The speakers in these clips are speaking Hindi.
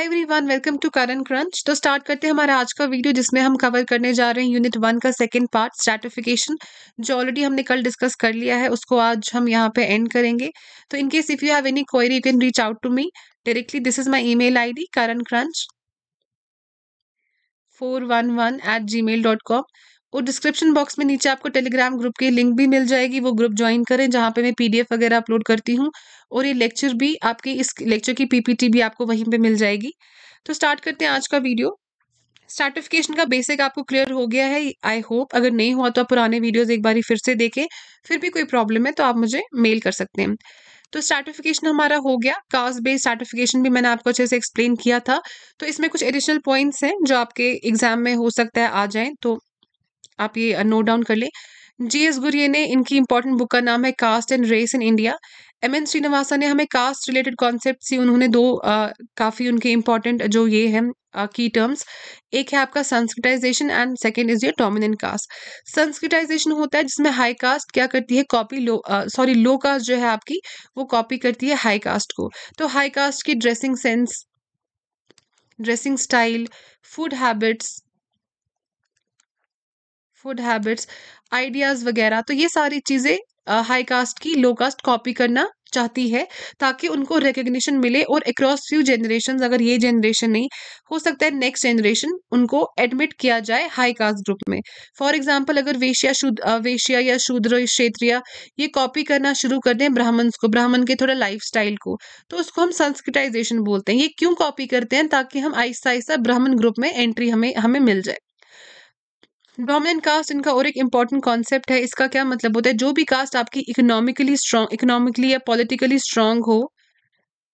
Hi everyone welcome to current crunch तो स्टार्ट करते हैं हमारा आज का वीडियो जिसमें हम कवर करने जा रहे हैं यूनिट वन का सेकंड पार्ट स्टार्टिफिकेशन जो ऑलरेडी हमने कल डिस्कस कर लिया है उसको आज हम यहाँ पे एंड करेंगे तो in case if you have any query you can reach out to me directly this is my email I D current crunch four one one eight Gmail dot com और डिस्क्रिप्शन बॉक्स में नीचे आपको टेलीग्राम ग्रुप की लिंक भी मिल जाएगी वो ग्रुप ज्वाइन करें जहाँ पे मैं पीडीएफ वगैरह अपलोड करती हूँ और ये लेक्चर भी आपकी इस लेक्चर की पीपीटी भी आपको वहीं पे मिल जाएगी तो स्टार्ट करते हैं आज का वीडियो सर्टिफिकेशन का बेसिक आपको क्लियर हो गया है आई होप अगर नहीं हुआ तो आप पुराने वीडियोज एक बार फिर से देखें फिर भी कोई प्रॉब्लम है तो आप मुझे मेल कर सकते हैं तो सर्टिफिकेशन हमारा हो गया कास्ट बेस्ड सर्टिफिकेशन भी मैंने आपको अच्छे से एक्सप्लेन किया था तो इसमें कुछ एडिशनल पॉइंट्स हैं जो आपके एग्जाम में हो सकता है आ जाएं तो आप ये नोट uh, डाउन कर लें जी एस गुरिये ने इनकी इंपॉर्टेंट बुक का नाम है caste and race in India M N Srinivasa ने हमें कास्ट रिलेटेड कॉन्सेप्ट से उन्होंने दो uh, काफ़ी उनके इंपॉर्टेंट जो ये हैं की uh, टर्म्स एक है आपका sanskritisation and second is your dominant caste sanskritisation होता है जिसमें हाई कास्ट क्या करती है copy low sorry low caste जो है आपकी वो कॉपी करती है हाई कास्ट को तो हाई कास्ट की dressing sense dressing style food habits food habits ideas वगैरह तो ये सारी चीज़ें हाई कास्ट की लो कास्ट कॉपी करना चाहती है ताकि उनको रिकग्निशन मिले और अक्रॉस फ्यू जनरेशन अगर ये जनरेशन नहीं हो सकता है नेक्स्ट जनरेशन उनको एडमिट किया जाए हाई कास्ट ग्रुप में फॉर एग्जाम्पल अगर वेशिया शुद, वेशिया या शूद्र क्षेत्रीय ये कॉपी करना शुरू कर दें ब्राह्मण्स को ब्राह्मण के थोड़ा लाइफ को तो उसको हम संस्कृटाइजेशन बोलते हैं ये क्यों कॉपी करते हैं ताकि हम आहिस्ता आहिस्ता ब्राह्मण ग्रुप में एंट्री हमें हमें मिल जाए डोमिनेंट कास्ट इनका और एक इंपॉर्टेंट कॉन्सेप्ट है इसका क्या मतलब होता है जो भी कास्ट आपकी इकोनॉमिकली स्ट्रॉन्ग इकोनॉमिकली या पॉलिटिकली स्ट्रांग हो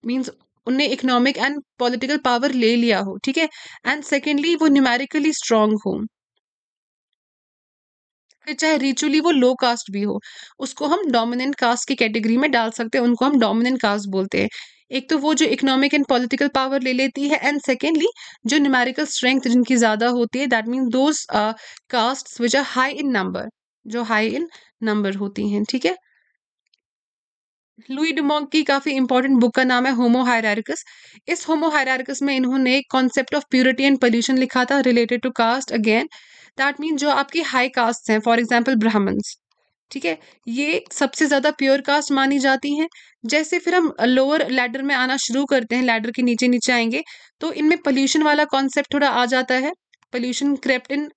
मीन्स उनने इकोनॉमिक एंड पॉलिटिकल पावर ले लिया हो ठीक है एंड सेकेंडली वो न्यूमेरिकली स्ट्रांग हो फिर चाहे रिचुअली वो लो कास्ट भी हो उसको हम डोमिनेंट कास्ट की कैटेगरी में डाल सकते हैं उनको हम डोमिनेंट कास्ट बोलते हैं एक तो वो जो इकोनॉमिक एंड पॉलिटिकल पावर ले लेती है एंड सेकेंडली जो न्यूमेरिकल स्ट्रेंथ जिनकी ज़्यादा होती है that mean those caste which are high in number जो हाई इन नंबर होती हैं ठीक है लुई डुमोंग की काफ़ी इंपॉर्टेंट बुक का नाम है होमो हायरारिकस इस होमो हायरारिकस में इन्होंने concept of purity and pollution लिखा था related to caste again that mean जो आपकी हाई कास्ट हैं फॉर एग्जाम्पल ब्राह्मण्स ठीक है ये सबसे ज़्यादा प्योर कास्ट मानी जाती हैं जैसे फिर हम लोअर लैडर में आना शुरू करते हैं लैडर के नीचे नीचे आएंगे तो इनमें पोल्यूशन वाला कॉन्सेप्ट थोड़ा आ जाता है पोल्यूशन क्रेप्ट इन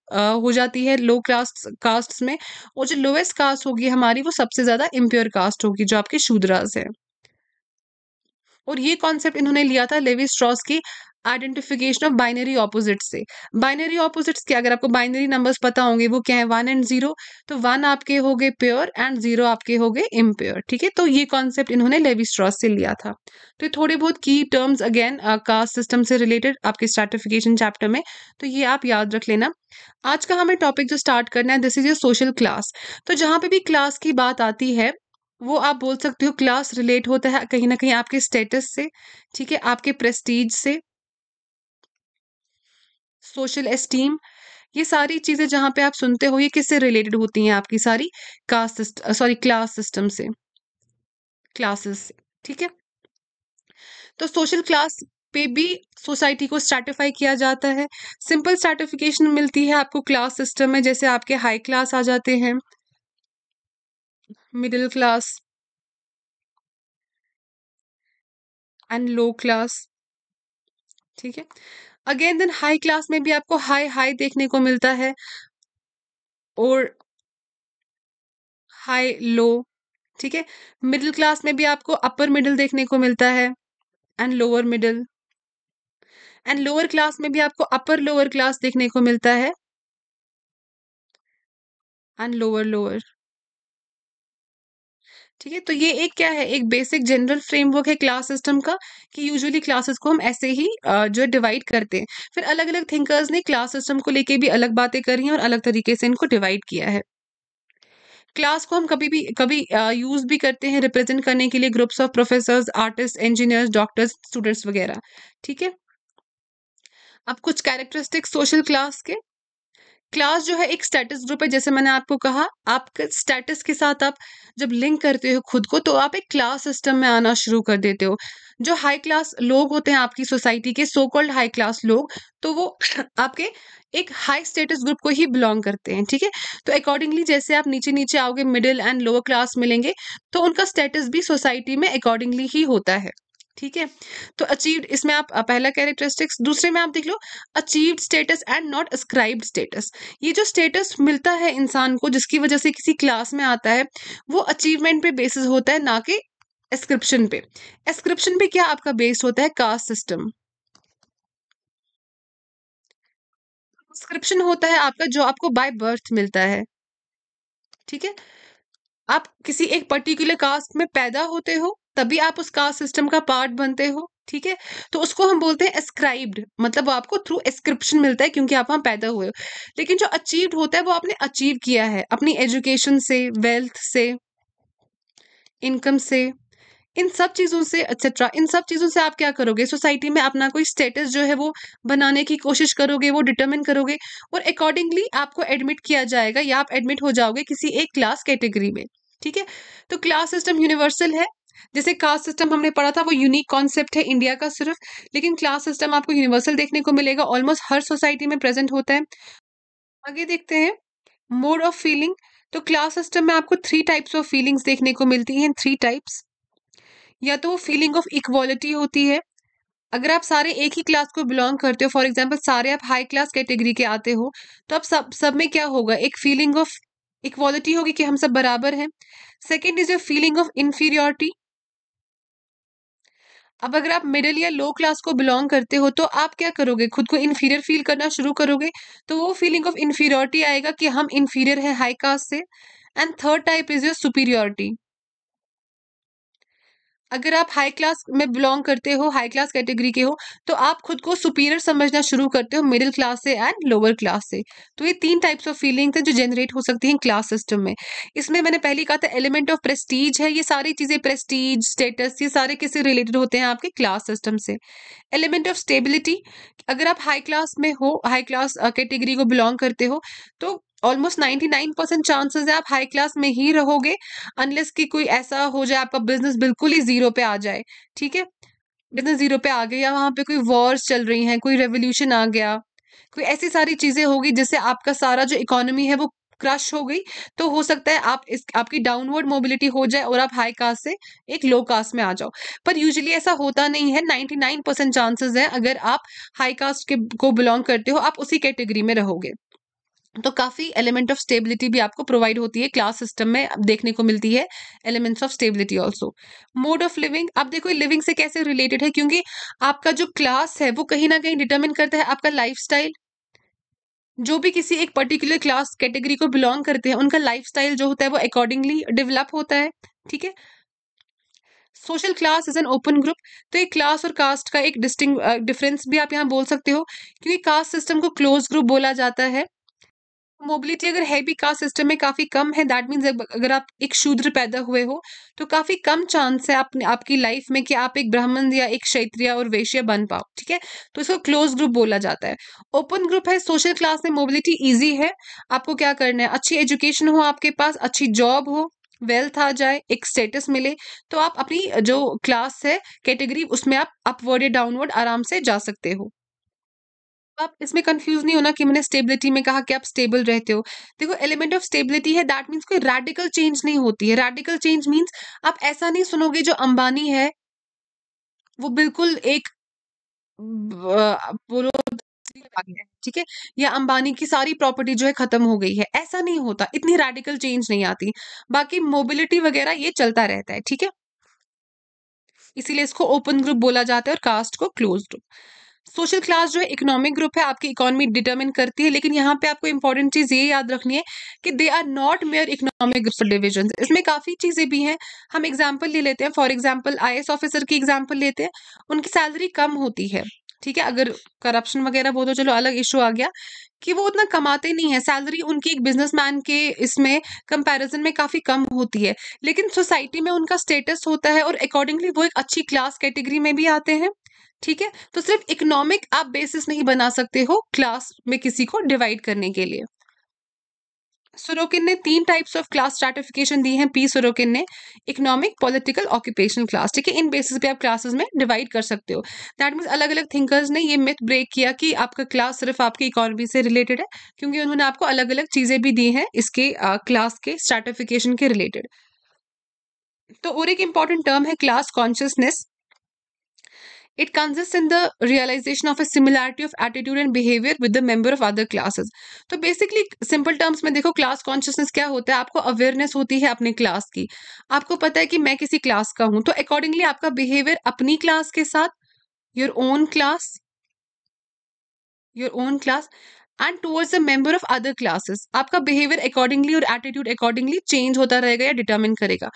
हो जाती है लो कास्ट कास्ट में और जो लोएस्ट कास्ट होगी हमारी वो सबसे ज़्यादा इम्प्योर कास्ट होगी जो आपके शूद्रास है और ये कॉन्सेप्ट इन्होंने लिया था लेवी स्ट्रॉस की आइडेंटिफिकेशन ऑफ बाइनरी ऑपोजिट से बाइनरी ऑपोजिट्स क्या अगर आपको बाइनरी नंबर्स पता होंगे वो क्या है वन एंड जीरो तो वन आपके हो गए प्योर एंड जीरो आपके हो गए इम्प्योर ठीक है तो ये कॉन्सेप्ट इन्होंने लेवी स्ट्रॉस से लिया था तो ये थोड़े बहुत की टर्म्स अगेन कास्ट सिस्टम से रिलेटेड आपके स्टार्टिफिकेशन चैप्टर में तो ये आप याद रख लेना आज का हमें टॉपिक जो स्टार्ट करना है this is your social class तो जहाँ पे भी क्लास की बात आती है वो आप बोल सकते हो क्लास रिलेट होता है कहीं ना कहीं आपके स्टेटस से ठीक है आपके प्रेस्टीज से सोशल एस्टीम ये सारी चीज़ें जहां पे आप सुनते हो ये किससे रिलेटेड होती हैं आपकी सारी caste system sorry class system से क्लासेस से ठीक है तो सोशल क्लास पे भी सोसाइटी को स्ट्रैटिफाई किया जाता है सिंपल स्ट्रैटिफिकेशन मिलती है आपको क्लास सिस्टम में जैसे आपके हाई क्लास आ जाते हैं middle class and low class ठीक है अगेन देन हाई क्लास में भी आपको हाई हाई देखने को मिलता है और हाई लो ठीक है मिडिल क्लास में भी आपको अपर मिडिल देखने को मिलता है and lower middle and lower class में भी आपको अपर लोअर क्लास देखने को मिलता है एंड लोअर लोअर ठीक है तो ये एक क्या है एक बेसिक जनरल फ्रेमवर्क है क्लास सिस्टम का कि यूजुअली क्लासेस को हम ऐसे ही जो है डिवाइड करते हैं फिर अलग अलग थिंकर्स ने क्लास सिस्टम को लेके भी अलग बातें करी हैं और अलग तरीके से इनको डिवाइड किया है क्लास को हम कभी भी कभी यूज भी करते हैं रिप्रेजेंट करने के लिए groups of professor artist engineers doctors students वगैरह ठीक है अब कुछ कैरेक्टरिस्टिक्स सोशल क्लास के क्लास जो है एक स्टेटस ग्रुप है जैसे मैंने आपको कहा आपके स्टेटस के साथ आप जब लिंक करते हो खुद को तो आप एक क्लास सिस्टम में आना शुरू कर देते हो जो हाई क्लास लोग होते हैं आपकी सोसाइटी के सो कॉल्ड हाई क्लास लोग तो वो आपके एक हाई स्टेटस ग्रुप को ही बिलोंग करते हैं ठीक है तो अकॉर्डिंगली जैसे आप नीचे नीचे आओगे मिडिल एंड लोअर क्लास मिलेंगे तो उनका स्टेटस भी सोसाइटी में अकॉर्डिंगली ही होता है ठीक है तो अचीव्ड इसमें आप पहला कैरेक्टरिस्टिक्स दूसरे में आप देख लो achieved status and not ascribed status ये जो स्टेटस मिलता है इंसान को जिसकी वजह से किसी क्लास में आता है वो अचीवमेंट पे बेसिस होता है ना कि एस्क्रिप्शन पे एस्क्रिप्शन पे क्या आपका बेस्ड होता है कास्ट सिस्टम सब्सक्रिप्शन होता है आपका जो आपको बाय बर्थ मिलता है ठीक है आप किसी एक पर्टिकुलर कास्ट में पैदा होते हो तभी आप उस कास्ट सिस्टम का पार्ट बनते हो ठीक है तो उसको हम बोलते हैं एस्क्राइब्ड मतलब वो आपको थ्रू एस्क्रिप्शन मिलता है क्योंकि आप वहाँ पैदा हुए हो लेकिन जो अचीव्ड होता है वो आपने अचीव किया है अपनी एजुकेशन से वेल्थ से इनकम से इन सब चीज़ों से एक्सेट्रा इन सब चीज़ों से आप क्या करोगे सोसाइटी में अपना कोई स्टेटस जो है वो बनाने की कोशिश करोगे वो डिटरमिन करोगे और अकॉर्डिंगली आपको एडमिट किया जाएगा या आप एडमिट हो जाओगे किसी एक क्लास कैटेगरी में ठीक है तो क्लास सिस्टम यूनिवर्सल है जैसे कास्ट सिस्टम हमने पढ़ा था वो यूनिक कॉन्सेप्ट है इंडिया का सिर्फ लेकिन क्लास सिस्टम आपको यूनिवर्सल देखने को मिलेगा ऑलमोस्ट हर सोसाइटी में प्रेजेंट होता है आगे देखते हैं मोड ऑफ फीलिंग तो क्लास सिस्टम में आपको थ्री टाइप्स ऑफ फीलिंग्स देखने को मिलती हैं थ्री टाइप्स या तो फीलिंग ऑफ इक्वालिटी होती है अगर आप सारे एक ही क्लास को बिलोंग करते हो फॉर एग्जाम्पल सारे आप हाई क्लास कैटेगरी के आते हो तो आप सब सब में क्या होगा एक फीलिंग ऑफ इक्वालिटी होगी कि हम सब बराबर हैं second is a feeling of inferiority अब अगर आप मिडिल या लो क्लास को बिलोंग करते हो तो आप क्या करोगे खुद को इन्फीरियर फील करना शुरू करोगे तो वो फीलिंग ऑफ इन्फीरियोरिटी आएगा कि हम इन्फीरियर है हाई कास्ट से and third type is your superiority अगर आप हाई क्लास में बिलोंग करते हो हाई क्लास कैटेगरी के हो तो आप खुद को सुपीरियर समझना शुरू करते हो मिडिल क्लास से एंड लोअर क्लास से तो ये तीन टाइप्स ऑफ फीलिंग्स हैं जो जनरेट हो सकती हैं क्लास सिस्टम में इसमें मैंने पहले कहा था एलिमेंट ऑफ प्रेस्टीज है ये सारी चीज़ें प्रेस्टीज स्टेटस ये सारे किससे रिलेटेड होते हैं आपके क्लास सिस्टम से एलिमेंट ऑफ स्टेबिलिटी अगर आप हाई क्लास में हो हाई क्लास कैटेगरी को बिलोंग करते हो तो ऑलमोस्ट नाइन परसेंट चांसेस है आप हाई क्लास में ही रहोगे अनलेस कि कोई ऐसा हो जाए आपका बिजनेस बिल्कुल ही जीरो पे आ जाए ठीक है बिजनेस जीरो पे आ गया या वहाँ पे कोई वॉर्स चल रही हैं कोई रेवोल्यूशन आ गया कोई ऐसी सारी चीजें होगी जिससे आपका सारा जो इकोनॉमी है वो क्रश हो गई तो हो सकता है आप इस आपकी डाउनवर्ड मोबिलिटी हो जाए और आप हाई कास्ट से एक लो कास्ट में आ जाओ पर यूजुअली ऐसा होता नहीं है 99 परसेंट चांसेस है अगर आप हाई कास्ट के को बिलोंग करते हो आप उसी कैटेगरी में रहोगे तो काफ़ी एलिमेंट ऑफ स्टेबिलिटी भी आपको प्रोवाइड होती है क्लास सिस्टम में देखने को मिलती है elements of stability also mode of living आप देखो लिविंग से कैसे रिलेटेड है क्योंकि आपका जो क्लास है वो कहीं ना कहीं डिटर्मिन करता है आपका लाइफ जो भी किसी एक पर्टिकुलर क्लास कैटेगरी को बिलोंग करते हैं उनका लाइफ जो होता है वो अकॉर्डिंगली डेवलप होता है ठीक है social class is an open group तो एक क्लास और कास्ट का एक डिस्टिंग डिफरेंस भी आप यहाँ बोल सकते हो क्योंकि कास्ट सिस्टम को क्लोज ग्रुप बोला जाता है मोबिलिटी अगर है भी कास्ट सिस्टम में काफ़ी कम है दैट मीन्स अगर आप एक शूद्र पैदा हुए हो तो काफ़ी कम चांस है अपने आपकी लाइफ में कि आप एक ब्राह्मण या एक क्षत्रिय और वेश्या बन पाओ ठीक है तो इसको क्लोज ग्रुप बोला जाता है ओपन ग्रुप है सोशल क्लास में मोबिलिटी ईजी है आपको क्या करना है अच्छी एजुकेशन हो आपके पास अच्छी जॉब हो वेल्थ आ जाए एक स्टेटस मिले तो आप अपनी जो क्लास है कैटेगरी उसमें आप अपवर्ड या डाउनवर्ड आराम से जा सकते हो आप इसमें कंफ्यूज नहीं होना कि मैंने स्टेबिलिटी में कहा कि आप स्टेबल रहते हो देखो एलिमेंट ऑफ स्टेबिलिटी है दैट मीन्स कोई रेडिकल चेंज नहीं होती है रेडिकल चेंज मीन्स आप ऐसा नहीं सुनोगे जो अंबानी है वो बिल्कुल एक बोलो ठीक है या अंबानी की सारी प्रॉपर्टी जो है खत्म हो गई है ऐसा नहीं होता इतनी रेडिकल चेंज नहीं आती बाकी मोबिलिटी वगैरह ये चलता रहता है ठीक है इसीलिए इसको ओपन ग्रुप बोला जाता है और कास्ट को क्लोज ग्रुप सोशल क्लास जो है इकोनॉमिक ग्रुप है आपकी इकोनॉमी डिटर्मिन करती है लेकिन यहाँ पे आपको इंपॉर्टेंट चीज़ ये याद रखनी है कि they are not mere economic division इसमें काफ़ी चीज़ें भी हैं हम एग्जाम्पल ले लेते हैं फॉर एग्जाम्पल आई ऑफिसर की एग्जाम्पल लेते हैं उनकी सैलरी कम होती है ठीक है अगर करप्शन वगैरह बोलो चलो अलग इशू आ गया कि वो उतना कमाते नहीं है सैलरी उनकी एक बिजनेसमैन के इसमें कंपैरिजन में काफ़ी कम होती है लेकिन सोसाइटी में उनका स्टेटस होता है और अकॉर्डिंगली वो एक अच्छी क्लास कैटेगरी में भी आते हैं ठीक है तो सिर्फ इकोनॉमिक आप बेसिस नहीं बना सकते हो क्लास में किसी को डिवाइड करने के लिए सुरोकिन ने तीन टाइप्स ऑफ क्लास स्टार्टिफिकेशन दी हैं पी सुरोकिन ने इकोनॉमिक पॉलिटिकल ऑक्यूपेशन क्लास ठीक है इन बेसिस पे आप क्लासेस में डिवाइड कर सकते हो दैट मीन्स अलग अलग थिंकर्स ने ये मिथ ब्रेक किया कि आपका क्लास सिर्फ आपकी इकोनॉमी से रिलेटेड है क्योंकि उन्होंने आपको अलग अलग चीज़ें भी दी हैं इसके क्लास के स्टार्टिफिकेशन के रिलेटेड तो और एक इंपॉर्टेंट टर्म है class consciousness it consist in the realization of a similarity of attitude and behaviour with the member of other classes तो बेसिकली सिंपल टर्म्स में देखो क्लास कॉन्शियसनेस क्या होता है आपको अवेयरनेस होती है अपने क्लास की आपको पता है कि मैं किसी क्लास का हूं तो अकॉर्डिंगली आपका बिहेवियर अपनी क्लास के साथ your own class your own class and towards a member of other classes आपका बिहेवियर अकॉर्डिंगली और एटीट्यूड अकॉर्डिंगली चेंज होता रहेगा या डिटर्मिन करेगा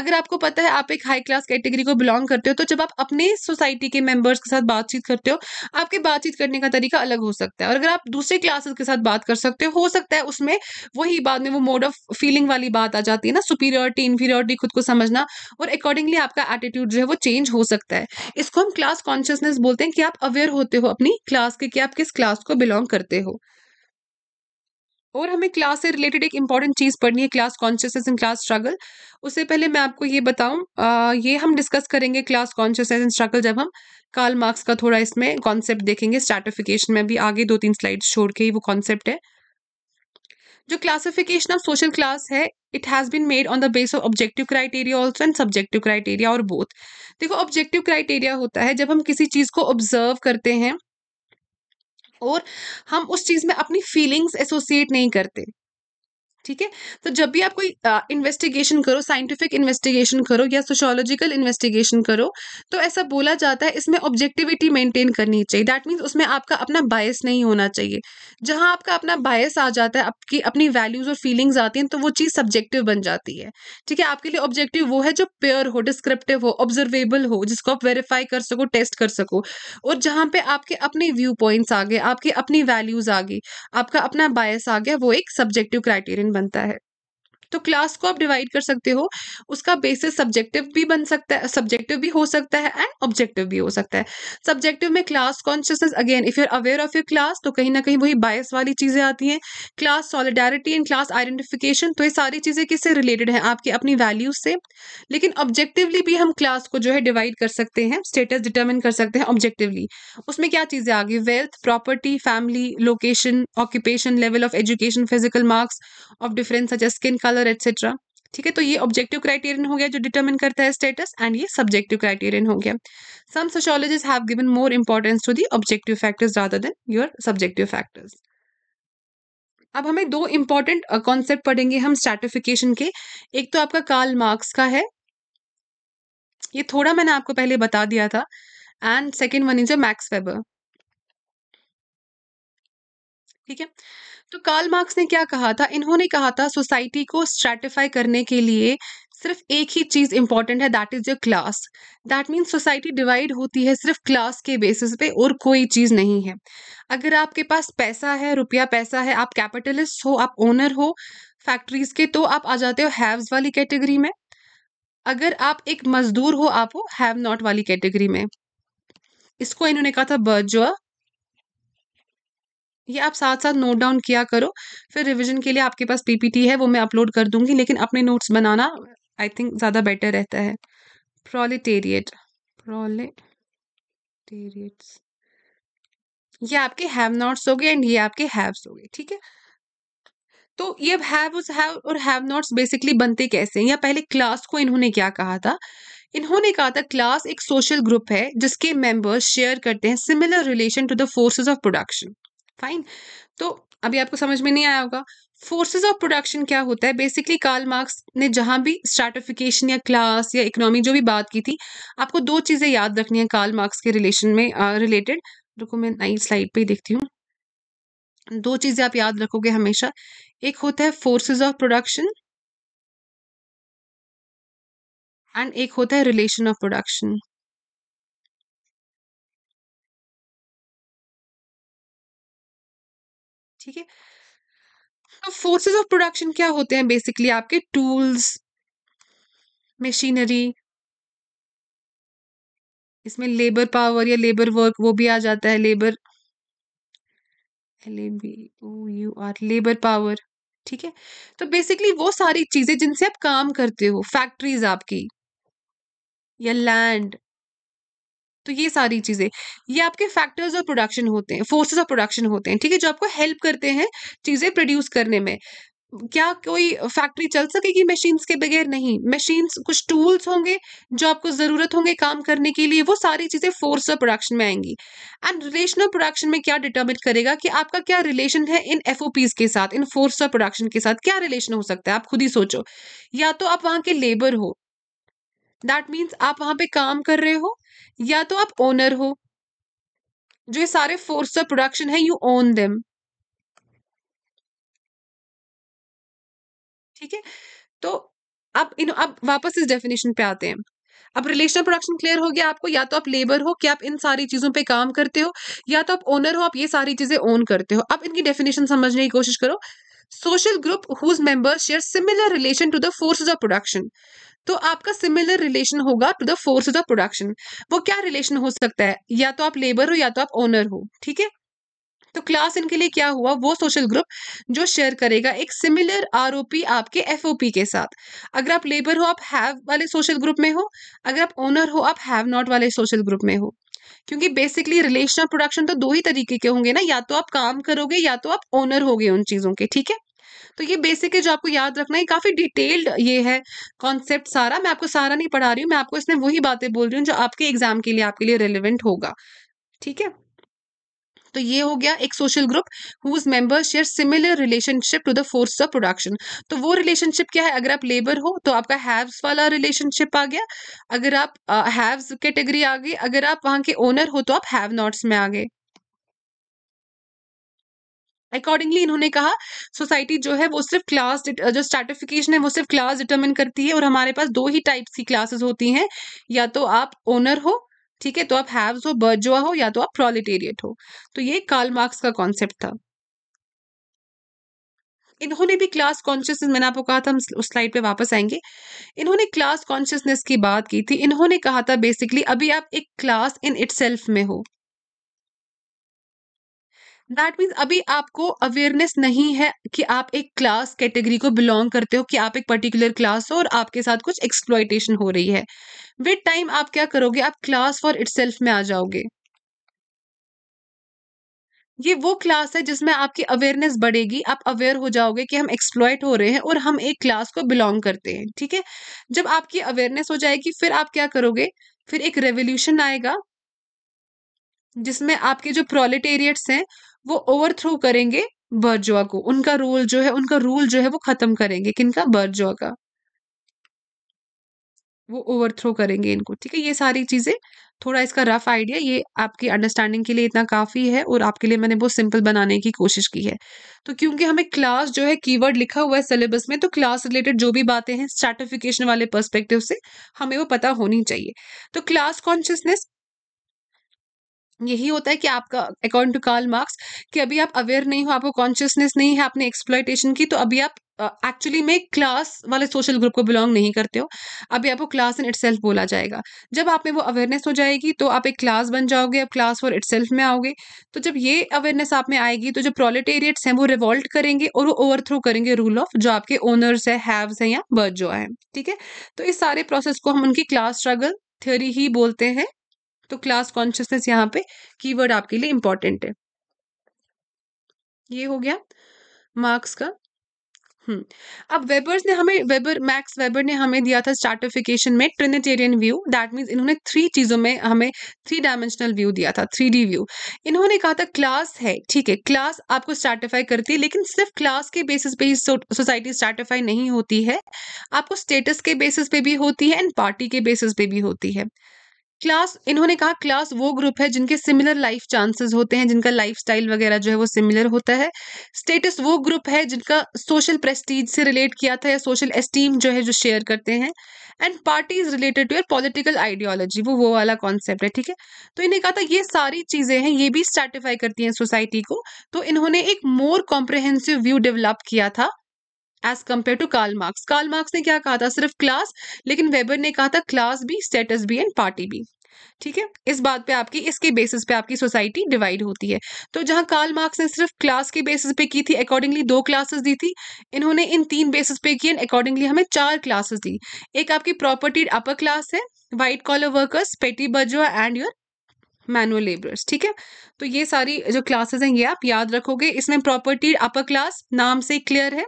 अगर आपको पता है आप एक हाई क्लास कैटेगरी को बिलोंग करते हो तो जब आप अपने सोसाइटी के मेंबर्स के साथ बातचीत करते हो आपके बातचीत करने का तरीका अलग हो सकता है और अगर आप दूसरे क्लासेस के साथ बात कर सकते हो हो सकता है उसमें वही बाद में वो मोड ऑफ फीलिंग वाली बात आ जाती है ना सुपीरियरिटी इन्फीरियरिटी खुद को समझना और अकॉर्डिंगली आपका एटीट्यूड जो है वो चेंज हो सकता है इसको हम क्लास कॉन्शियसनेस बोलते हैं कि आप अवेयर होते हो अपनी क्लास के कि आप किस क्लास को बिलोंग करते हो और हमें क्लास से रिलेटेड एक इंपॉर्टेंट चीज़ पढ़नी है class consciousness and class struggle उससे पहले मैं आपको ये बताऊं ये हम डिस्कस करेंगे क्लास कॉन्शियसनेस एंड स्ट्रगल जब हम कार्ल मार्क्स का थोड़ा इसमें कॉन्सेप्ट देखेंगे स्टार्टिफिकेशन में भी आगे दो तीन स्लाइड छोड़ के ही वो कॉन्सेप्ट है जो क्लासिफिकेशन ऑफ सोशल क्लास है it has been made on the base of objective criteria also and subjective criteria और बोथ देखो ऑब्जेक्टिव क्राइटेरिया होता है जब हम किसी चीज़ को ऑब्जर्व करते हैं और हम उस चीज़ में अपनी फीलिंग्स एसोसिएट नहीं करते ठीक है तो जब भी आप कोई इन्वेस्टिगेशन करो साइंटिफिक इन्वेस्टिगेशन करो या सोशोलॉजिकल इन्वेस्टिगेशन करो तो ऐसा बोला जाता है इसमें ऑब्जेक्टिविटी मेंटेन करनी चाहिए दैट मीन्स उसमें आपका अपना बायस नहीं होना चाहिए जहां आपका अपना बायस आ जाता है आपकी अपनी वैल्यूज और फीलिंग्स आती हैं तो वो चीज़ सब्जेक्टिव बन जाती है ठीक है आपके लिए ऑब्जेक्टिव वो है जो प्योर हो डिस्क्रिप्टिव हो ऑब्जर्वेबल हो जिसको आप वेरीफाई कर सको टेस्ट कर सको और जहाँ पे आपके अपने व्यू पॉइंट्स आ गए आपकी अपनी वैल्यूज आ गई आपका अपना बायस आ गया वो एक सब्जेक्टिव क्राइटेरियन बनता है तो क्लास को आप डिवाइड कर सकते हो उसका बेसिस सब्जेक्टिव भी बन सकता है सब्जेक्टिव भी हो सकता है एंड ऑब्जेक्टिव भी हो सकता है सब्जेक्टिव में class consciousness again if you're aware of your class तो कहीं ना कहीं वही बायस वाली चीज़ें आती हैं class solidarity and class identification तो ये सारी चीज़ें किससे रिलेटेड हैं आपकी अपनी वैल्यूज से लेकिन ऑब्जेक्टिवली भी हम क्लास को जो है डिवाइड कर सकते हैं स्टेटस डिटर्मिन कर सकते हैं ऑब्जेक्टिवली उसमें क्या चीज़ें आ गई wealth property family location occupation level of education physical marks of difference skin colour colour etcetera ठीक है तो ये ऑब्जेक्टिव क्राइटेरियन हो गया जो डिटरमिन करता है स्टेटस एंड ये सब्जेक्टिव क्राइटेरियन हो गया some sociologist have given more importance to the objective factors rather than your subjective factors अब हमें दो इंपॉर्टेंट कॉन्सेप्ट uh, पढ़ेंगे हम स्टैटिफिकेशन के एक तो आपका कार्ल मार्क्स का है ये थोड़ा मैंने आपको पहले बता दिया था and second one is a Max Weber ठीक है तो कार्ल मार्क्स ने क्या कहा था इन्होंने कहा था सोसाइटी को स्ट्रेटिफाई करने के लिए सिर्फ एक ही चीज़ इंपॉर्टेंट है that is your class that means society divide होती है सिर्फ क्लास के बेसिस पे और कोई चीज़ नहीं है अगर आपके पास पैसा है रुपया पैसा है आप कैपिटलिस्ट हो आप ओनर हो फैक्ट्रीज के तो आप आ जाते हो हैव्स वाली कैटेगरी में अगर आप एक मजदूर हो आप हो हैव नॉट वाली कैटेगरी में इसको इन्होंने कहा था बर्जुआ ये आप साथ साथ नोट डाउन किया करो फिर रिविजन के लिए आपके पास पीपीटी है वो मैं अपलोड कर दूंगी लेकिन अपने नोट्स बनाना आई थिंक ज़्यादा बेटर रहता है प्रोलिटेरिएट प्रोलिटेरिएट ये आपके हैव नॉट्स हो गए एंड ये आपके हैव्स हो गए ठीक है तो ये हैव उस हैव और हैव नॉट्स बेसिकली बनते कैसे या पहले क्लास को इन्होंने क्या कहा था इन्होंने कहा था क्लास एक सोशल ग्रुप है जिसके मेंबर्स शेयर करते हैं similar relation to the forces of production fine तो अभी आपको समझ में नहीं आया होगा फोर्सेस ऑफ प्रोडक्शन क्या होता है बेसिकली कार्ल मार्क्स ने जहां भी स्ट्रेटिफिकेशन या क्लास या इकोनॉमी जो भी बात की थी आपको दो चीजें याद रखनी है कार्ल मार्क्स के रिलेशन में रिलेटेड रुको मैं नई स्लाइड पे ही देखती हूँ दो चीजें आप याद रखोगे हमेशा एक होता है फोर्सेज ऑफ प्रोडक्शन एंड एक होता है रिलेशन ऑफ प्रोडक्शन ठीक है तो फोर्सेस ऑफ प्रोडक्शन क्या होते हैं बेसिकली आपके टूल्स मशीनरी इसमें लेबर पावर या लेबर वर्क वो भी आ जाता है labour L A B O U R labour power ठीक है तो बेसिकली वो सारी चीजें जिनसे आप काम करते हो फैक्ट्रीज आपकी या लैंड तो ये सारी चीज़ें ये आपके फैक्टर्स ऑफ प्रोडक्शन होते हैं फोर्सेज ऑफ प्रोडक्शन होते हैं ठीक है जो आपको हेल्प करते हैं चीज़ें प्रोड्यूस करने में क्या कोई फैक्ट्री चल सकेगी मशीन्स के बगैर नहीं मशीन्स कुछ टूल्स होंगे जो आपको ज़रूरत होंगे काम करने के लिए वो सारी चीज़ें फोर्स ऑफ प्रोडक्शन में आएंगी एंड रिलेशन ऑफ प्रोडक्शन में क्या डिटर्मिन करेगा कि आपका क्या रिलेशन है इन एफ के साथ इन फोर्स ऑफ प्रोडक्शन के साथ क्या रिलेशन हो सकता है आप खुद ही सोचो या तो आप वहां के लेबर हो दैट मीन्स आप वहां पे काम कर रहे हो या तो आप ओनर हो जो ये सारे फोर्स ऑफ प्रोडक्शन है यू ओन देम ठीक है तो अब इन अब वापस इस डेफिनेशन पे आते हैं अब रिलेशनल प्रोडक्शन क्लियर हो गया आपको या तो आप लेबर हो कि आप इन सारी चीज़ों पे काम करते हो या तो आप ओनर हो आप ये सारी चीज़ें ओन करते हो अब इनकी डेफिनेशन समझने की कोशिश करो social group whose members share similar relation to the forces of production तो आपका सिमिलर रिलेशन होगा to the force of the production वो क्या रिलेशन हो सकता है या तो आप लेबर हो या तो आप ओनर हो ठीक है तो क्लास इनके लिए क्या हुआ वो सोशल ग्रुप जो शेयर करेगा एक सिमिलर आरओपी आपके एफओपी के साथ अगर आप लेबर हो आप हैव वाले सोशल ग्रुप में हो अगर आप ओनर हो आप हैव नॉट वाले सोशल ग्रुप में हो क्योंकि बेसिकली रिलेशनल प्रोडक्शन तो दो ही तरीके के होंगे ना या तो आप काम करोगे या तो आप ओनर होगे उन चीजों के ठीक है तो ये बेसिक है जो आपको याद रखना है काफ़ी डिटेल्ड ये है कॉन्सेप्ट सारा मैं आपको सारा नहीं पढ़ा रही हूँ मैं आपको इसमें वही बातें बोल रही हूँ जो आपके एग्जाम के लिए आपके लिए रेलिवेंट होगा ठीक है तो ये हो गया एक social group whose members share similar relationship to the force of production तो वो रिलेशनशिप क्या है अगर आप लेबर हो तो आपका हैव्स वाला रिलेशनशिप आ गया अगर आप हैव्स कैटेगरी आ गई अगर आप वहां के ओनर हो तो आप हैव नॉट्स में आ गए अकॉर्डिंगली इन्होंने कहा सोसाइटी जो है वो सिर्फ क्लास जो स्टार्टिफिकेशन है वो सिर्फ क्लास डिटरमिन करती है और हमारे पास दो ही टाइप्स की क्लासेस होती हैं या तो आप ओनर हो ठीक है तो आप हैव्स हो बर्जुआ हो या तो आप प्रोलिटेरिएट हो तो ये कार्ल मार्क्स का कॉन्सेप्ट था इन्होंने भी क्लास कॉन्शियसनेस मैंने आपको कहा था हम उस स्लाइड पे वापस आएंगे इन्होंने क्लास कॉन्शियसनेस की बात की थी इन्होंने कहा था बेसिकली अभी आप एक क्लास इन इट में हो दैट मीन्स अभी आपको अवेयरनेस नहीं है कि आप एक क्लास कैटेगरी को बिलोंग करते हो कि आप एक पर्टिकुलर क्लास हो और आपके साथ कुछ एक्सप्लॉयटेशन हो रही है विद टाइम आप क्या करोगे आप क्लास फॉर इट में आ जाओगे ये वो क्लास है जिसमें आपकी अवेयरनेस बढ़ेगी आप अवेयर हो जाओगे कि हम एक्सप्लॉयट हो रहे हैं और हम एक क्लास को बिलोंग करते हैं ठीक है जब आपकी अवेयरनेस हो जाएगी फिर आप क्या करोगे फिर एक रेवोल्यूशन आएगा जिसमें आपके जो प्रोलिटेरियट्स हैं वो ओवरथ्रो करेंगे बर्जुआ को उनका रोल जो है उनका रूल जो है वो खत्म करेंगे किनका बर्जुआ का वो ओवरथ्रो करेंगे इनको ठीक है ये सारी चीजें थोड़ा इसका रफ आइडिया ये आपकी अंडरस्टैंडिंग के लिए इतना काफ़ी है और आपके लिए मैंने बहुत सिंपल बनाने की कोशिश की है तो क्योंकि हमें क्लास जो है कीवर्ड लिखा हुआ है सिलेबस में तो क्लास रिलेटेड जो भी बातें हैं स्टार्टिफिकेशन वाले पर्सपेक्टिव से हमें वो पता होनी चाहिए तो क्लास कॉन्शियसनेस यही होता है कि आपका अकॉर्डिंग टू कार्ल मार्क्स कि अभी आप अवेयर नहीं हो आपको कॉन्शियसनेस नहीं है आपने एक्सप्लाइटेशन की तो अभी आप एक्चुअली में क्लास वाले सोशल ग्रुप को बिलोंग नहीं करते हो अभी आपको क्लास इन इट बोला जाएगा जब आप में वो अवेयरनेस हो जाएगी तो आप एक क्लास बन जाओगे आप क्लास फॉर इट में आओगे तो जब ये अवेयरनेस आप में आएगी तो जो प्रोलिटेरियट्स हैं वो रिवॉल्ट करेंगे और वो ओवरथ्रो करेंगे रूल ऑफ जो आपके ओनर्स है हैव्स हैं या जो है ठीक है तो इस सारे प्रोसेस को हम उनकी क्लास स्ट्रगल थ्योरी ही बोलते हैं तो क्लास कॉन्शियसनेस यहाँ पे कीवर्ड आपके लिए इंपॉर्टेंट है ये हो गया मार्क्स का हम्म, अब वेबर्स ने हमें वेबर मैक्स वेबर ने हमें दिया था स्टार्टिफिकेशन में ट्रिनेटेरियन व्यू दैट मीन्स इन्होंने थ्री चीज़ों में हमें थ्री डायमेंशनल व्यू दिया था थ्री डी व्यू इन्होंने कहा था क्लास है ठीक है क्लास आपको स्टार्टिफाई करती है लेकिन सिर्फ क्लास के बेसिस पे ही सोसाइटी स्टार्टिफाई नहीं होती है आपको स्टेटस के बेसिस पे भी होती है एंड पार्टी के बेसिस पे भी होती है क्लास इन्होंने कहा क्लास वो ग्रुप है जिनके सिमिलर लाइफ चांसेस होते हैं जिनका लाइफ वगैरह जो है वो सिमिलर होता है स्टेटस वो ग्रुप है जिनका सोशल प्रेस्टीज से रिलेट किया था या सोशल एस्टीम जो है जो शेयर करते हैं and party is related to your political ideology वो वो वाला कॉन्सेप्ट है ठीक है तो इन्हें कहा था ये सारी चीज़ें हैं ये भी स्टार्टिफाई करती हैं सोसाइटी को तो इन्होंने एक मोर कॉम्प्रिहेंसिव व्यू डेवलप किया था as compare to Karl Marx Karl Marx ने क्या कहा था सिर्फ क्लास लेकिन वेबर ने कहा था क्लास भी स्टेटस भी एंड पार्टी भी ठीक है इस बात पे आपकी इसके बेसिस पे आपकी सोसाइटी डिवाइड होती है तो जहां कार्ल मार्क्स ने सिर्फ क्लास के बेसिस पे की थी अकॉर्डिंगली दो क्लासेस दी थी इन्होंने इन तीन बेसिस पे की एंड अकॉर्डिंगली हमें चार क्लासेस दी एक आपकी प्रॉपर्टी अपर क्लास है white collar workers petty bourgeois and your manual labourers ठीक है तो ये सारी जो क्लासेस हैं ये आप याद रखोगे इसमें प्रॉपर्टी अपर क्लास नाम से क्लियर है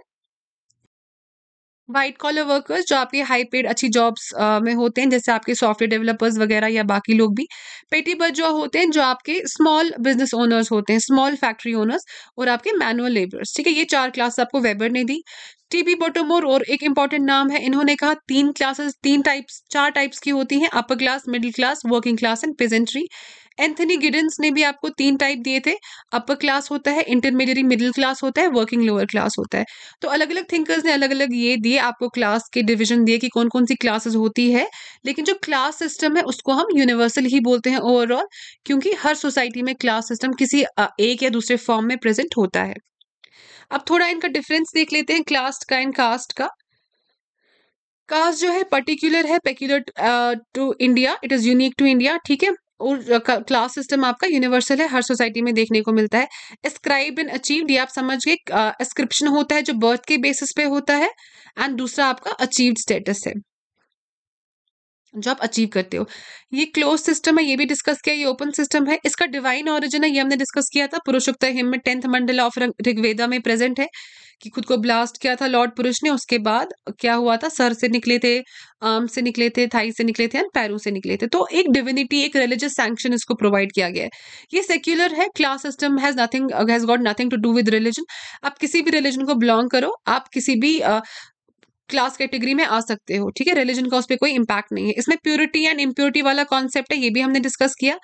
वाइट कॉलर वर्कर्स जो आपके हाई पेड अच्छी जॉब्स में होते हैं जैसे आपके सॉफ्टवेयर डेवलपर्स वगैरह या बाकी लोग भी पेटी बर्ड जो होते हैं जो आपके स्मॉल बिजनेस ओनर्स होते हैं स्मॉल फैक्ट्री ओनर्स और आपके मैनुअल लेबर्स ठीक है ये चार क्लास आपको वेबर ने दी टी बी बोटोमोर और एक इंपॉर्टेंट नाम है इन्होंने कहा तीन क्लासेस तीन टाइप्स चार टाइप्स की होती हैं upper class middle class working class and peasantry Anthony Giddens ने भी आपको तीन टाइप दिए थे अपर क्लास होता है इंटरमीडियट मिडिल क्लास होता है वर्किंग लोअर क्लास होता है तो अलग अलग थिंकर्स ने अलग अलग ये दिए आपको क्लास के डिविजन दिए कि कौन कौन सी क्लासेस होती है लेकिन जो क्लास सिस्टम है उसको हम यूनिवर्सल ही बोलते हैं ओवरऑल क्योंकि हर सोसाइटी में क्लास सिस्टम किसी एक या दूसरे फॉर्म में प्रेजेंट होता है अब थोड़ा इनका डिफरेंस देख लेते हैं क्लास्ट का एंड कास्ट का कास्ट जो है पर्टिकुलर है peculiar to India it is unique to India ठीक है और क्लास सिस्टम आपका यूनिवर्सल है हर सोसाइटी में देखने को मिलता है एस्क्राइब एंड अचीव्ड ये आप समझ गए एस्क्रिप्शन होता है जो बर्थ के बेसिस पे होता है एंड दूसरा आपका अचीव्ड स्टेटस है जो आप अचीव करते हो ये क्लोज सिस्टम है ये भी डिस्कस किया ये ओपन सिस्टम है इसका डिवाइन ऑरिजिन है ये हमने डिस्कस किया था पुरुषोक्त हिम में टेंथ मंडल ऑफ ऋग्वेदा में प्रेजेंट है कि खुद को ब्लास्ट किया था लॉर्ड पुरुष ने उसके बाद क्या हुआ था सर से निकले थे आर्म से निकले थे थाई से निकले थे एंड पैरों से निकले थे तो एक डिविनिटी एक रिलीजियस सैंक्शन इसको प्रोवाइड किया गया है ये सेक्युलर है class system has nothing has got nothing to do with religion आप किसी भी रिलीजन को बिलोंग करो आप किसी भी क्लास कैटेगरी में आ सकते हो ठीक है रिलीजन का उस पर कोई इम्पैक्ट नहीं है इसमें प्योरिटी एंड इम्प्योरिटी वाला कॉन्सेप्ट है ये भी हमने डिस्कस किया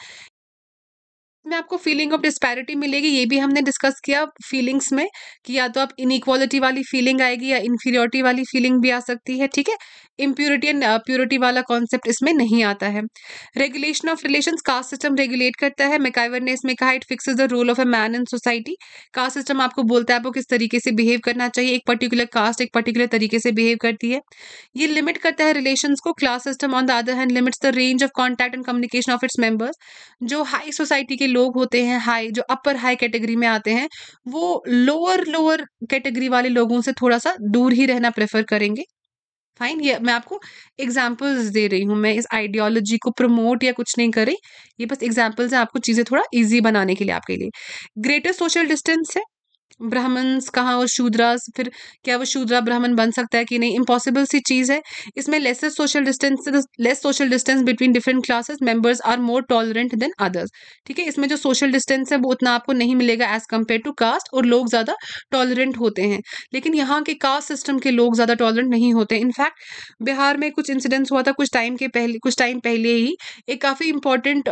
में आपको फीलिंग ऑफ डिस्पैरिटी मिलेगी ये भी हमने डिस्कस किया फीलिंग्स में कि या तो आप इनइक्वालिटी वाली फीलिंग आएगी या इन्फीरियोरिटी वाली फीलिंग भी आ सकती है ठीक है इम्प्योरिटी एंड प्योरिटी वाला कॉन्सेप्ट इसमें नहीं आता है regulation of relation caste system regulate करता है मेकाइवर ने इसमें कहा it fix the role of a man in society caste system आपको बोलता है आपको किस तरीके से बिहेव करना चाहिए एक पर्टिकुलर कास्ट एक पर्टिकुलर तरीके से बिहेव करती है ये लिमिट करता है रिलेशन को class system on the other hand limits the range of contact and communication of its members जो हाई सोसाइटी के लोग होते हैं हाई जो अपर हाई कैटेगरी में आते हैं वो लोअर लोअर कैटेगरी वाले लोगों से थोड़ा सा दूर ही रहना प्रेफर करेंगे फाइन ये मैं आपको एग्जाम्पल्स दे रही हूँ मैं इस आइडियोलॉजी को प्रमोट या कुछ नहीं रही ये बस एग्जाम्पल्स हैं आपको चीज़ें थोड़ा ईजी बनाने के लिए आपके लिए ग्रेटर सोशल डिस्टेंस है ब्राह्मण्स कहाँ और शूद्रास फिर क्या वो शूद्रा ब्राह्मण बन सकता है कि नहीं इम्पॉसिबल सी चीज़ है इसमें lesser social distance less social distance between different classes members are more tolerant than others ठीक है इसमें जो सोशल डिस्टेंस है वो उतना आपको नहीं मिलेगा एज कम्पेयर टू कास्ट और लोग ज़्यादा टॉलरेंट होते हैं लेकिन यहाँ के कास्ट सिस्टम के लोग ज़्यादा टॉलरेंट नहीं होते इनफैक्ट बिहार में कुछ इंसिडेंट्स हुआ था कुछ टाइम के पहले कुछ टाइम पहले ही एक काफ़ी इंपॉर्टेंट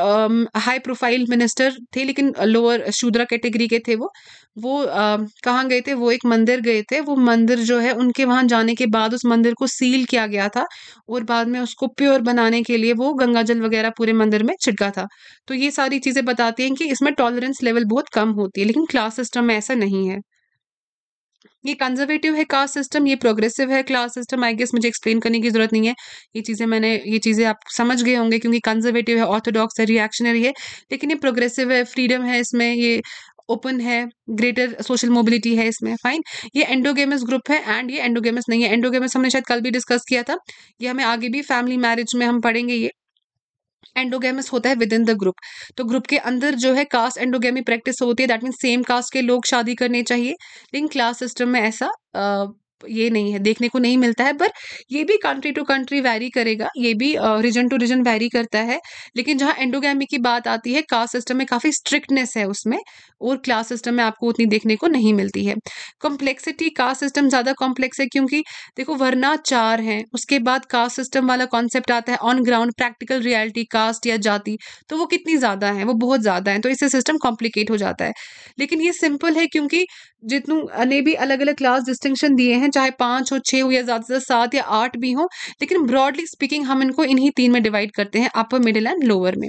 हाई प्रोफाइल मिनिस्टर थे लेकिन लोअर शूद्रा कैटेगरी के थे वो वो uh, कहाँ गए थे वो एक मंदिर गए थे वो मंदिर जो है उनके वहाँ जाने के बाद उस मंदिर को सील किया गया था और बाद में उसको प्योर बनाने के लिए वो गंगा जल वगैरह पूरे मंदिर में छिड़का था तो ये सारी चीज़ें बताती हैं कि इसमें टॉलरेंस लेवल बहुत कम होती है लेकिन क्लास सिस्टम में ऐसा नहीं है ये कंजर्वेटिव है कास्ट सिस्टम ये प्रोग्रेसिव है क्लास सिस्टम आई गेस मुझे एक्सप्लेन करने की जरूरत नहीं है ये चीज़ें मैंने ये चीज़ें आप समझ गए होंगे क्योंकि कंजर्वेटिव है ऑर्थोडॉक्स है रिएक्शनरी है लेकिन ये प्रोग्रेसिव है फ्रीडम है इसमें ये ओपन है ग्रेटर सोशल मोबिलिटी है इसमें फाइन ये एंडोगेमस ग्रुप है एंड ये एंडोगेमस नहीं है एंडोगेमस हमने शायद कल भी डिस्कस किया था ये हमें आगे भी फैमिली मैरिज में हम पढ़ेंगे ये एंडोगेमस होता है विद इन द ग्रुप तो ग्रुप के अंदर जो है कास्ट एंडोगेमी प्रैक्टिस होती है दैट मीन सेम कास्ट के लोग शादी करने चाहिए लेकिन क्लास सिस्टम में ऐसा ये नहीं है देखने को नहीं मिलता है पर ये भी कंट्री टू कंट्री वैरी करेगा ये भी रीजन टू रीजन वैरी करता है लेकिन जहाँ एंडोगैमी की बात आती है कास्ट सिस्टम में काफ़ी स्ट्रिक्टनेस है उसमें और क्लास सिस्टम में आपको उतनी देखने को नहीं मिलती है कॉम्प्लेक्सिटी कास्ट सिस्टम ज़्यादा कॉम्प्लेक्स है क्योंकि देखो वरना चार हैं उसके बाद कास्ट सिस्टम वाला कॉन्सेप्ट आता है on ground practical reality caste या जाति तो वो कितनी ज़्यादा है वो बहुत ज़्यादा है तो इससे सिस्टम कॉम्प्लिकेट हो जाता है लेकिन ये सिंपल है क्योंकि जितनों ने भी अलग अलग क्लास डिस्टिंक्शन दिए हैं चाहे पाँच हो छः हो या ज़्यादा से ज़्यादा सात या आठ भी हो लेकिन ब्रॉडली स्पीकिंग हम इनको इन्हीं तीन में डिवाइड करते हैं अपर मिडिल एंड लोअर में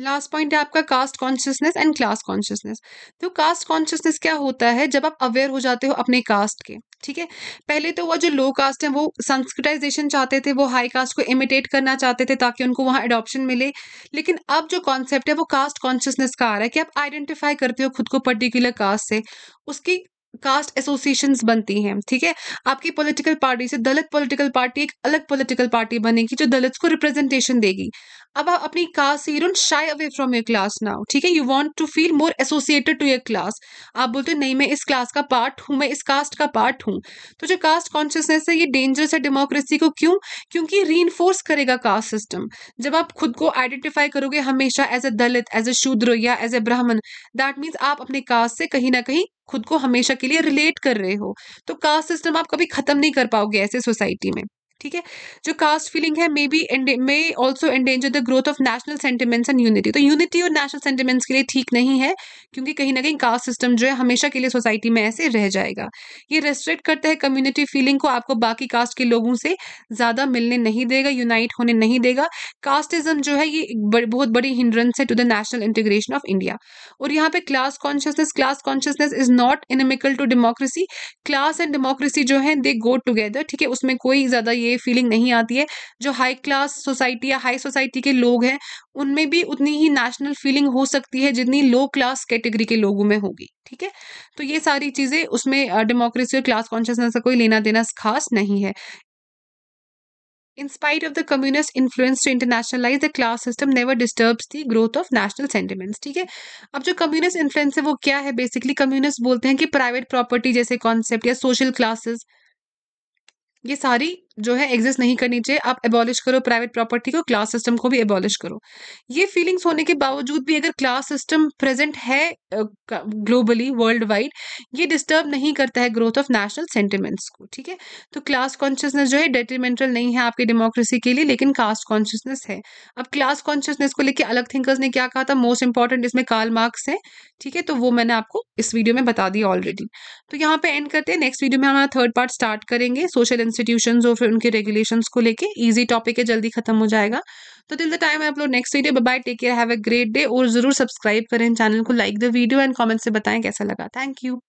लास्ट पॉइंट है आपका caste consciousness and class consciousness तो कास्ट कॉन्शियसनेस क्या होता है जब आप अवेयर हो जाते हो अपने कास्ट के ठीक है पहले तो वो जो लो कास्ट है वो संस्कृटाइजेशन चाहते थे वो हाई कास्ट को इमिटेट करना चाहते थे ताकि उनको वहाँ एडॉप्शन मिले लेकिन अब जो कॉन्सेप्ट है वो कास्ट कॉन्शियसनेस का आ रहा है कि आप आइडेंटिफाई करते हो खुद को पर्टिकुलर कास्ट से उसकी कास्ट एसोसिएशन बनती हैं ठीक है आपकी पॉलिटिकल पार्टी से दलित पॉलिटिकल पार्टी एक अलग पॉलिटिकल पार्टी बनेगी जो दलित को रिप्रेजेंटेशन देगी अब आप अपनी क्लास से you don't shy away from your class now ठीक है you want to feel more associated to your class आप बोलते हो नहीं मैं इस क्लास का पार्ट हूँ मैं इस कास्ट का पार्ट हूँ तो जो कास्ट कॉन्शियसनेस है ये डेंजरस है डेमोक्रेसी को क्यों क्योंकि री करेगा कास्ट सिस्टम जब आप खुद को आइडेंटिफाई करोगे हमेशा as a Dalit as a शूद्र या एज ए ब्राह्मण दैट मीन्स आप अपने कास्ट से कहीं ना कहीं खुद को हमेशा के लिए रिलेट कर रहे हो तो कास्ट सिस्टम आप कभी खत्म नहीं कर पाओगे ऐसे सोसाइटी में ठीक है जो कास्ट हम्म। फीलिंग है may be may also endanger the growth of national sentiments and unity तो यूनिटी और नेशनल सेंटिमेंट्स के लिए ठीक नहीं है क्योंकि कहीं ना कहीं कास्ट सिस्टम जो है हमेशा के लिए सोसाइटी में ऐसे रह जाएगा ये रेस्ट्रिक्ट करता है कम्युनिटी फीलिंग को आपको बाकी कास्ट के लोगों से ज़्यादा मिलने नहीं देगा यूनाइट होने नहीं देगा कास्टिज्म जो है ये बहुत बड़ी हिंड्रेंस है to the national integration of India और यहाँ पे class consciousness class consciousness is not inimical to democracy class and democracy जो है दे गो टूगेदर ठीक है उसमें कोई ज़्यादा ये ये फीलिंग नहीं आती है जो हाई क्लास सोसाइटी या हाई सोसाइटी के लोग हैं उनमें भी उतनी ही नेशनल फीलिंग हो सकती है जितनी लो क्लास कैटेगरी के लोगों में होगी ठीक है तो ये सारी चीज़ें उसमें डेमोक्रेसी और क्लास कॉन्शियसनेस का कोई लेना देना खास नहीं है In spite of the communist influence to internationalize the class system never disturbs the growth of national sentiments ठीक है अब जो कम्युनिस्ट इन्फ्लुएंस है वो क्या है बेसिकली कम्युनिस्ट बोलते हैं कि प्राइवेट प्रॉपर्टी जैसे कॉन्सेप्ट या सोशल क्लासेस ये सारी जो है एग्जिस्ट नहीं करनी चाहिए आप एबॉलिश करो प्राइवेट प्रॉपर्टी को क्लास सिस्टम को भी एबॉलिश करो ये फीलिंग्स होने के बावजूद भी अगर क्लास सिस्टम प्रेजेंट है ग्लोबली वर्ल्ड वाइड ये डिस्टर्ब नहीं करता है ग्रोथ ऑफ नेशनल सेंटिमेंट्स को ठीक है तो क्लास कॉन्शियसनेस जो है डेट्रीमेंटल नहीं है आपकी डेमोक्रेसी के लिए लेकिन कास्ट कॉन्शियसनेस है अब क्लास कॉन्शियसनेस को लेकर अलग थिंकर्स ने क्या कहा था मोस्ट इंपॉर्टेंट इसमें काल मार्क्स है ठीक है तो वो मैंने आपको इस वीडियो में बता दिया ऑलरेडी तो यहाँ पे एंड करते हैं नेक्स्ट वीडियो में हमारा थर्ड पार्ट स्टार्ट करेंगे सोशल इंस्टीट्यूशन ऑफ उनके रेगुलेशन को लेकर इजी टॉपिक है जल्दी खत्म हो जाएगा तो टिल द टाइम आप लोग next video bye take care have a great day और जरूर सब्सक्राइब करें चैनल को like the video and comment से बताएं कैसा लगा थैंक यू